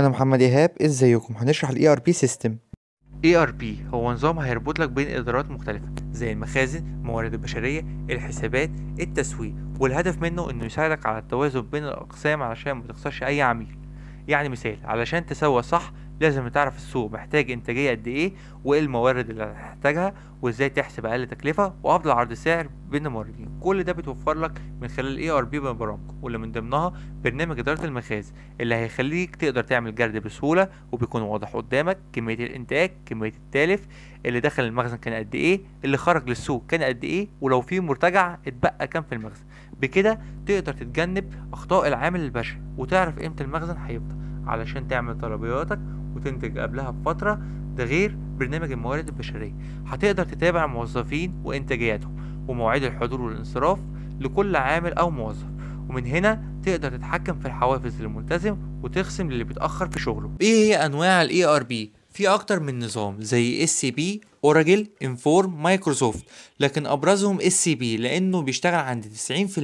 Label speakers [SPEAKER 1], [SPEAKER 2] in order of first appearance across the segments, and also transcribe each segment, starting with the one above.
[SPEAKER 1] انا محمد ايهاب ازيكم إيه هنشرح الاي ار بي سيستم اي ار بي هو نظام هيربط لك بين ادارات مختلفه زي المخازن الموارد البشريه الحسابات التسويق والهدف منه انه يساعدك على التوازن بين الاقسام علشان ما تخسرش اي عميل يعني مثال علشان تسوق صح لازم تعرف السوق محتاج انتاجيه قد ايه وايه الموارد اللي هتحتاجها وازاي تحسب اقل تكلفه وافضل عرض سعر بين الموردين كل ده بيتوفر لك من خلال الاي ار بي من برامج واللي من ضمنها برنامج اداره المخازن اللي هيخليك تقدر تعمل جرد بسهوله وبيكون واضح قدامك كميه الانتاج كميه التالف اللي دخل المخزن كان قد ايه اللي خرج للسوق كان قد ايه ولو في مرتجع اتبقى كام في المخزن بكده تقدر تتجنب اخطاء العامل البشري وتعرف امتى المخزن هيفضى علشان تعمل طلبياتك وتنتج قبلها بفترة ده غير برنامج الموارد البشرية هتقدر تتابع موظفين وإنتاجياتهم ومواعيد الحضور والانصراف لكل عامل أو موظف ومن هنا تقدر تتحكم في الحوافز للملتزم وتخصم للي بيتأخر في شغله إيه هي أنواع ار ERP؟ في أكتر من نظام زي اس سي بي اوراجل انفورم مايكروسوفت لكن ابرزهم اس سي بي لانه بيشتغل عند 90%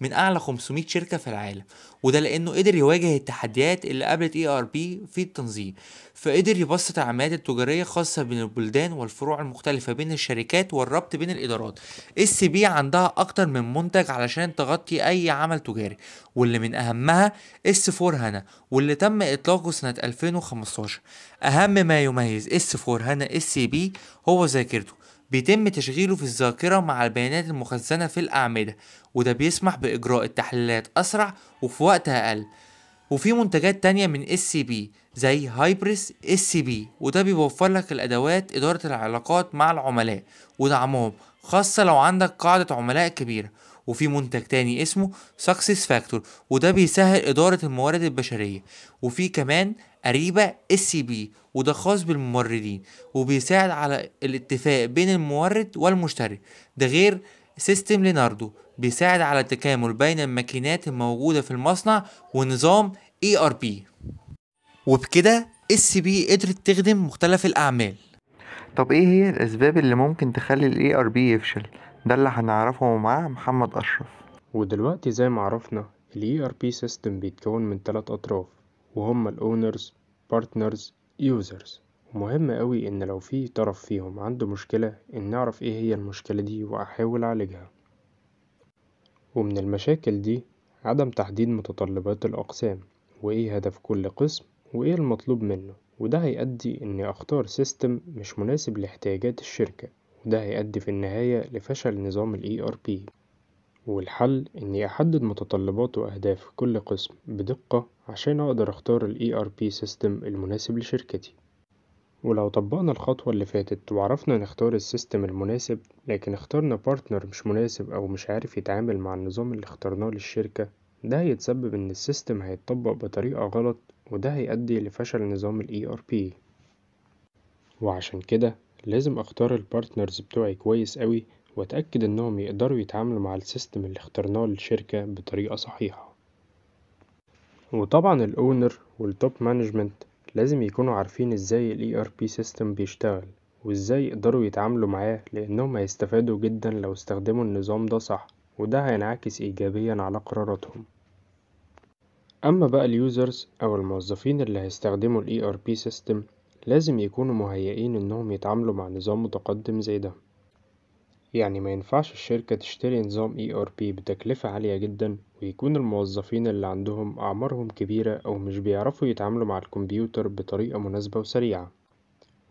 [SPEAKER 1] من اعلى 500 شركه في العالم وده لانه قدر يواجه التحديات اللي قابلت اي ار بي في التنظيم فقدر يبسط العمليات التجاريه خاصه بين البلدان والفروع المختلفه بين الشركات والربط بين الادارات اس بي عندها اكتر من منتج علشان تغطي اي عمل تجاري واللي من اهمها اس 4 هانا واللي تم اطلاقه سنه 2015 اهم ما يميز اس 4 هانا اس بي هو ذاكرته بيتم تشغيله في الذاكرة مع البيانات المخزنة في الأعمدة وده بيسمح بإجراء التحليلات أسرع وفي وقت أقل وفي منتجات تانية من اس بي زي هايبرس اس بي وده بيوفر لك الأدوات إدارة العلاقات مع العملاء ودعمهم خاصة لو عندك قاعدة عملاء كبيرة وفي منتج تاني اسمه ساكسس فاكتور وده بيسهل إدارة الموارد البشرية وفي كمان قريبة اس بي وده خاص بالموردين وبيساعد على الاتفاق بين المورد والمشتري ده غير سيستم ليناردو بيساعد على التكامل بين الماكينات الموجودة في المصنع ونظام ERP وبكده اس بي قدرت تخدم مختلف الأعمال طب ايه هي الأسباب اللي ممكن
[SPEAKER 2] تخلي ار ERP يفشل؟ ده اللي هنعرفه معاه محمد أشرف ودلوقتي زي ما عرفنا الـ ERP system بيتكون من ثلاث أطراف وهم Owners, Partners, Users ومهم قوي إن لو في طرف فيهم عنده مشكلة إن نعرف إيه هي المشكلة دي وأحاول أعالجها ومن المشاكل دي عدم تحديد متطلبات الأقسام وإيه هدف كل قسم وإيه المطلوب منه وده هيؤدي إني أختار سيستم مش مناسب لاحتياجات الشركة وده هيؤدي في النهاية لفشل نظام الـ ERP والحل إني أحدد متطلبات وأهداف كل قسم بدقة عشان أقدر أختار الـ ERP سيستم المناسب لشركتي ولو طبقنا الخطوة اللي فاتت وعرفنا نختار السيستم المناسب لكن اخترنا بارتنر مش مناسب أو مش عارف يتعامل مع النظام اللي اخترناه للشركة ده هيتسبب إن السيستم هيتطبق بطريقة غلط وده هيؤدي لفشل نظام الـ ERP وعشان كده لازم اختار البارتنرز بتوعي كويس قوي واتأكد انهم يقدروا يتعاملوا مع السيستم اللي اخترناه للشركة بطريقة صحيحة وطبعا الاونر والتوب مانجمنت لازم يكونوا عارفين ازاي ار بي سيستم بيشتغل وازاي يقدروا يتعاملوا معاه لانهم هيستفادوا جدا لو استخدموا النظام ده صح وده هينعكس ايجابيا على قراراتهم اما بقى اليوزرز او الموظفين اللي هيستخدموا ار بي سيستم لازم يكونوا مهيئين إنهم يتعاملوا مع نظام متقدم زي ده يعني ما ينفعش الشركة تشتري نظام ERP بتكلفة عالية جدا ويكون الموظفين اللي عندهم أعمارهم كبيرة أو مش بيعرفوا يتعاملوا مع الكمبيوتر بطريقة مناسبة وسريعة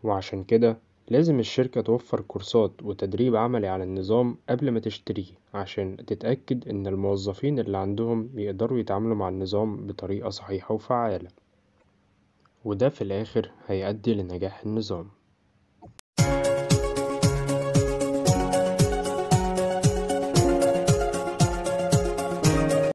[SPEAKER 2] وعشان كده لازم الشركة توفر كورسات وتدريب عملي على النظام قبل ما تشتريه عشان تتأكد إن الموظفين اللي عندهم يقدروا يتعاملوا مع النظام بطريقة صحيحة وفعالة وده في الآخر هيؤدي لنجاح النظام